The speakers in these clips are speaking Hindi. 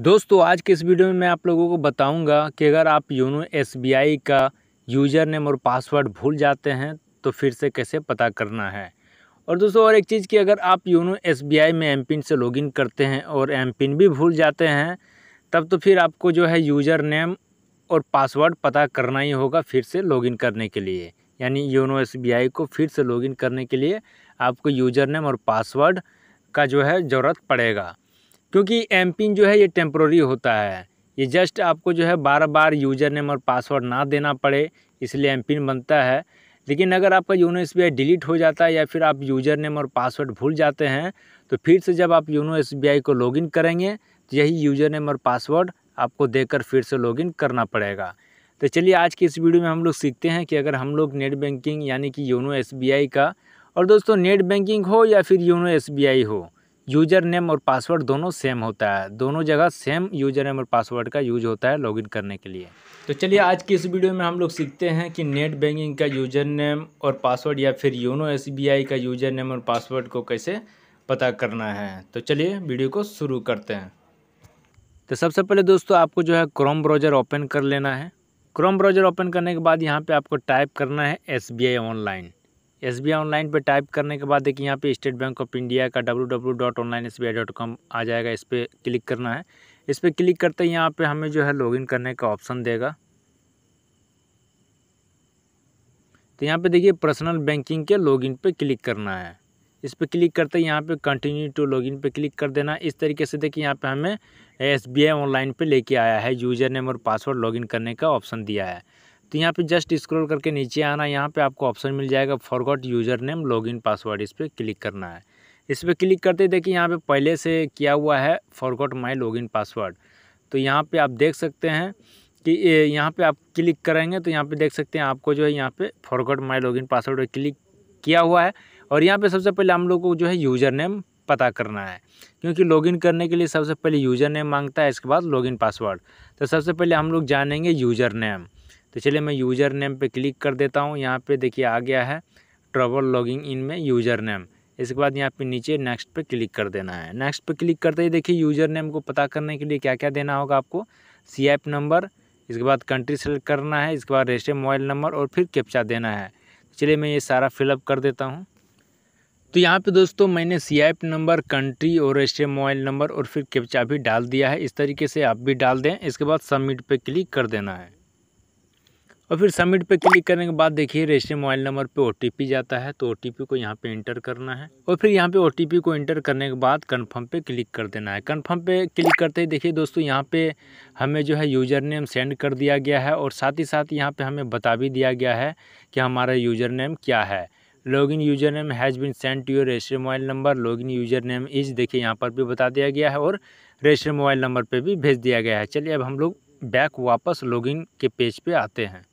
दोस्तों आज के इस वीडियो में मैं आप लोगों को बताऊंगा कि अगर आप योनो एसबीआई का यूज़र नेम और पासवर्ड भूल जाते हैं तो फिर से कैसे पता करना है और दोस्तों और एक चीज़ कि अगर आप योनो एसबीआई में पिन से लॉगिन करते हैं और पिन भी भूल जाते हैं तब तो फिर आपको जो है यूज़र नेम और पासवर्ड पता करना ही होगा फिर से लॉगिन करने के लिए यानी योनो एस को फिर से लॉगिन करने के लिए आपको यूज़र नेम और पासवर्ड का जो है ज़रूरत पड़ेगा क्योंकि एम पिन जो है ये टेम्प्रोरी होता है ये जस्ट आपको जो है बार बार यूज़र नेम और पासवर्ड ना देना पड़े इसलिए एम पिन बनता है लेकिन अगर आपका योनो एस डिलीट हो जाता है या फिर आप यूज़र नेम और पासवर्ड भूल जाते हैं तो फिर से जब आप योनो एस को लॉगिन करेंगे तो यही यूज़र नेम और पासवर्ड आपको देकर फिर से लॉगिन करना पड़ेगा तो चलिए आज की इस वीडियो में हम लोग सीखते हैं कि अगर हम लोग नेट बैंकिंग यानी कि योनो एस का और दोस्तों नेट बैंकिंग हो या फिर योनो एस हो यूज़र नेम और पासवर्ड दोनों सेम होता है दोनों जगह सेम यूज़र नेम और पासवर्ड का यूज होता है लॉगिन करने के लिए तो चलिए आज की इस वीडियो में हम लोग सीखते हैं कि नेट बैंकिंग का यूज़र नेम और पासवर्ड या फिर योनो एस का यूज़र नेम और पासवर्ड को कैसे पता करना है तो चलिए वीडियो को शुरू करते हैं तो सबसे पहले दोस्तों आपको जो है क्रोम ब्राउज़र ओपन कर लेना है क्रोम ब्राउज़र ओपन करने के बाद यहाँ पे आपको टाइप करना है S B I online S B I online पर टाइप करने के बाद देखिए यहाँ पे स्टेट बैंक ऑफ इंडिया का W W dot online S B I dot com आ जाएगा इस पर क्लिक करना है इस पर क्लिक करते ही यहाँ पे हमें जो है लॉगिन करने का ऑप्शन देगा तो यहाँ पे देखिए पर्सनल बैंकिंग के लॉगिन पे क्लिक करना है इस पर क्लिक करते ही यहाँ पे कंटिन्यू टू लॉगिन पे क्लिक कर देना इस तरीके से देखिए यहाँ पे हमें एस बी आई ऑनलाइन पे लेके आया है यूज़र नेम और पासवर्ड लॉगिन करने का ऑप्शन दिया है तो यहाँ पे जस्ट स्क्रॉल करके नीचे आना यहाँ पे आपको ऑप्शन मिल जाएगा forgot user name login password इस पर क्लिक करना है इस पर क्लिक करते देखिए यहाँ पे पहले से किया हुआ है फॉरगॉट माई लॉगिन पासवर्ड तो यहाँ पे आप देख सकते हैं कि यहाँ पे आप क्लिक करेंगे तो यहाँ पे देख सकते हैं आपको जो है यहाँ पर forgot my login password click किया हुआ है और यहाँ पर सबसे पहले हम लोग को जो है यूज़र नेम पता करना है क्योंकि लॉगिन करने के लिए सबसे पहले यूज़र नेम मांगता है इसके बाद लॉगिन पासवर्ड तो सबसे पहले हम लोग जानेंगे यूज़र नेम तो चलिए मैं यूज़र नेम पे क्लिक कर देता हूँ यहाँ पे देखिए आ गया है ट्रबल लॉगिंग इन में यूज़र नेम इसके बाद यहाँ पे नीचे नेक्स्ट पे क्लिक कर देना है नेक्स्ट पे क्लिक करते ही देखिए यूज़र नेम को पता करने के लिए क्या क्या देना होगा आपको सी एप नंबर इसके बाद कंट्री सेलेक्ट करना है इसके बाद रजिस्टर मोबाइल नंबर और फिर कैप्चा देना है चलिए मैं ये सारा फिलअप कर देता हूँ तो यहाँ पे दोस्तों मैंने सी नंबर कंट्री और रजिस्टर मोबाइल नंबर और फिर कैप्चा भी डाल दिया है इस तरीके से आप भी डाल दें इसके बाद सबमिट पे क्लिक कर देना है और फिर सबमिट पे क्लिक करने के बाद देखिए रजिस्टर मोबाइल नंबर पे ओ जाता है तो ओ को यहाँ पे इंटर करना है और फिर यहाँ पे ओ को इंटर करने के बाद कन्फर्म पे क्लिक कर देना है कन्फर्म पे क्लिक करते ही देखिए दोस्तों यहाँ पे हमें जो है यूज़र नेम सेंड कर दिया गया है और साथ ही साथ यहाँ पर हमें बता भी दिया गया है कि हमारा यूज़र नेम क्या है login user name has been sent to your register mobile number login user name is देखिए यहाँ पर भी बता दिया गया है और रजिस्टर मोबाइल नंबर पर भी भेज दिया गया है चलिए अब हम लोग बैक वापस लॉगिन के पेज पे आते हैं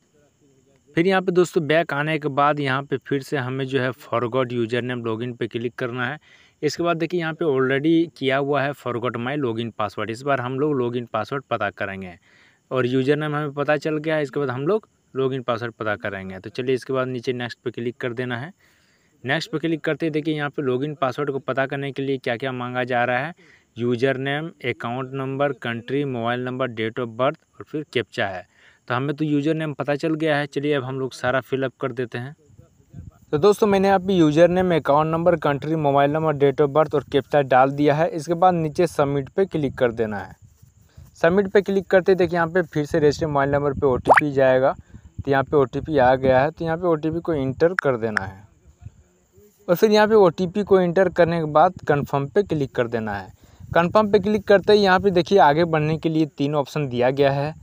फिर यहाँ पे दोस्तों बैक आने के बाद यहाँ पे फिर से हमें जो है फॉरगॉट यूजर नेम लॉगिन पे क्लिक करना है इसके बाद देखिए यहाँ पे ऑलरेडी किया हुआ है फॉरगॉट माई लॉगिन पासवर्ड इस बार हम लोग लॉगिन पासवर्ड पता करेंगे और यूजर नेम हमें पता चल गया है इसके बाद हम लोग लॉगिन पासवर्ड पता करेंगे तो चलिए इसके बाद नीचे नेक्स्ट पर क्लिक कर देना है नेक्स्ट पर क्लिक करते देखिए यहाँ पर लॉगिन पासवर्ड को पता करने के लिए क्या क्या मांगा जा रहा है user name account number country mobile number date of birth और फिर कैप्चा है तो हमें तो यूज़र नेम पता चल गया है चलिए अब हम लोग सारा फिलअप कर देते हैं तो दोस्तों मैंने आप user name account number country mobile number date of birth और कैप्चा डाल दिया है इसके बाद नीचे सबमिट पे क्लिक कर देना है सबमिट पे क्लिक करते ही देखिए यहाँ पे फिर से रजिस्टर मोबाइल नंबर पे ओ जाएगा तो यहाँ पे ओ आ गया है तो यहाँ पे ओ को इंटर कर देना है और फिर यहाँ पे ओ को इंटर करने के बाद कन्फर्म पे क्लिक कर देना है कन्फर्म पे क्लिक करते ही यहाँ पे देखिए आगे बढ़ने के लिए तीन ऑप्शन दिया गया है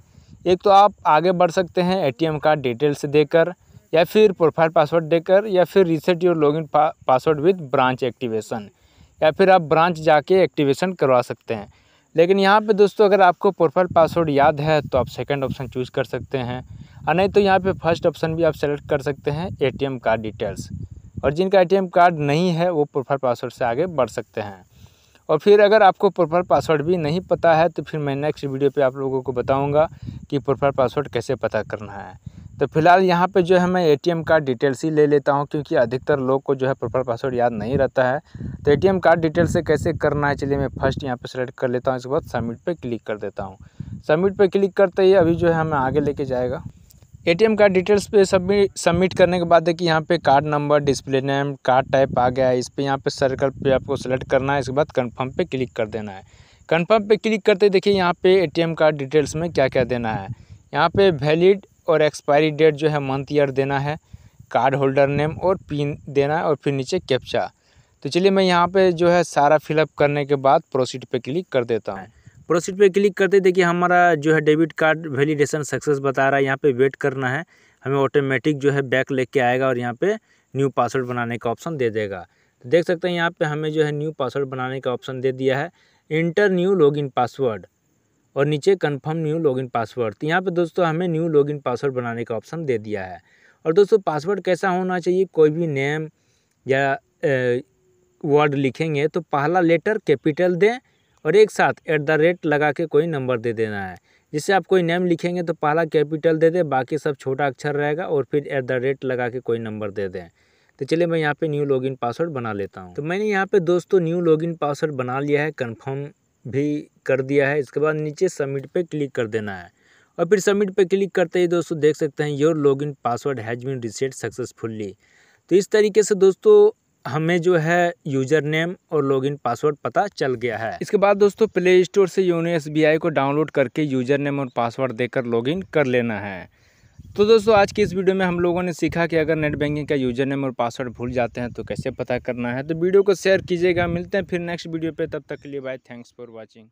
एक तो आप आगे बढ़ सकते हैं एटीएम कार्ड डिटेल्स देकर या फिर प्रोफाइल पासवर्ड देकर या फिर reset your login password with branch activation या फिर आप ब्रांच जाके एक्टिवेशन करवा सकते हैं लेकिन यहाँ पे दोस्तों अगर आपको प्रोफाइल पासवर्ड याद है तो आप सेकंड ऑप्शन चूज़ कर सकते हैं और नहीं तो यहाँ पे फर्स्ट ऑप्शन भी आप सेलेक्ट कर सकते हैं एटीएम कार्ड डिटेल्स और जिनका एटीएम कार्ड नहीं है वो प्रोफाइल पासवर्ड से आगे बढ़ सकते हैं और फिर अगर आपको प्रॉपर पासवर्ड भी नहीं पता है तो फिर मैं नेक्स्ट वीडियो पे आप लोगों को बताऊंगा कि प्रॉपर पासवर्ड कैसे पता करना है तो फिलहाल यहाँ पे जो है मैं एटीएम कार्ड डिटेल्स ही ले लेता हूँ क्योंकि अधिकतर लोग को जो है प्रॉपर पासवर्ड याद नहीं रहता है तो ए कार्ड डिटेल से कैसे करना है चलिए मैं फर्स्ट यहाँ पर सेलेक्ट कर लेता हूँ इसके बाद सबमिट पर क्लिक कर देता हूँ सबमिट पर क्लिक करते ही अभी जो है हमें आगे लेके जाएगा एटीएम कार्ड डिटेल्स पे सबमि सबमिट करने के बाद देखिए यहाँ पे card number display name card type आ गया है इस पर यहाँ पे सर्कल पे आपको सेलेक्ट करना है इसके बाद कंफर्म पे क्लिक कर देना है कंफर्म पे क्लिक करते देखिए यहाँ पे एटीएम कार्ड डिटेल्स में क्या क्या देना है यहाँ पे वैलिड और एक्सपायरी डेट जो है मंथ ईयर देना है कार्ड होल्डर नेम और पिन देना है और फिर नीचे कैप्चा तो चलिए मैं यहाँ पर जो है सारा फिलअप करने के बाद प्रोसीड पर क्लिक कर देता हूँ प्रोसीड पे क्लिक करते देखिए हमारा जो है डेबिट कार्ड वैलिडेशन सक्सेस बता रहा है यहाँ पे वेट करना है हमें ऑटोमेटिक जो है बैक लेके आएगा और यहाँ पे न्यू पासवर्ड बनाने का ऑप्शन दे देगा तो देख सकते हैं यहाँ पे हमें जो है न्यू पासवर्ड बनाने का ऑप्शन दे दिया है इंटर न्यू लॉगिन पासवर्ड और नीचे कन्फर्म न्यू लॉगिन पासवर्ड तो यहाँ पर दोस्तों हमें न्यू लॉगिन पासवर्ड बनाने का ऑप्शन दे दिया है और दोस्तों पासवर्ड कैसा होना चाहिए कोई भी नेम या वर्ड लिखेंगे तो पहला लेटर कैपिटल दें और एक साथ एट द रेट लगा के कोई नंबर दे देना है जिससे आप कोई नेम लिखेंगे तो पहला कैपिटल दे दें बाकी सब छोटा अक्षर रहेगा और फिर एट द रेट लगा के कोई नंबर दे दें तो चलिए मैं यहाँ पे न्यू लॉगिन पासवर्ड बना लेता हूँ तो मैंने यहाँ पे दोस्तों न्यू लॉगिन पासवर्ड बना लिया है कंफर्म भी कर दिया है इसके बाद नीचे सबमिट पे क्लिक कर देना है और फिर सबमिट पे क्लिक करते ही दोस्तों देख सकते हैं your login password has been reset successfully तो इस तरीके से दोस्तों हमें जो है यूज़र नेम और लॉगिन पासवर्ड पता चल गया है इसके बाद दोस्तों प्ले स्टोर से योनो एस को डाउनलोड करके यूज़र नेम और पासवर्ड देकर लॉगिन कर लेना है तो दोस्तों आज की इस वीडियो में हम लोगों ने सीखा कि अगर नेट बैंकिंग का यूज़र नेम और पासवर्ड भूल जाते हैं तो कैसे पता करना है तो वीडियो को शेयर कीजिएगा मिलते हैं फिर नेक्स्ट वीडियो पे तब तक के लिए बाय थैंक्स फॉर वॉचिंग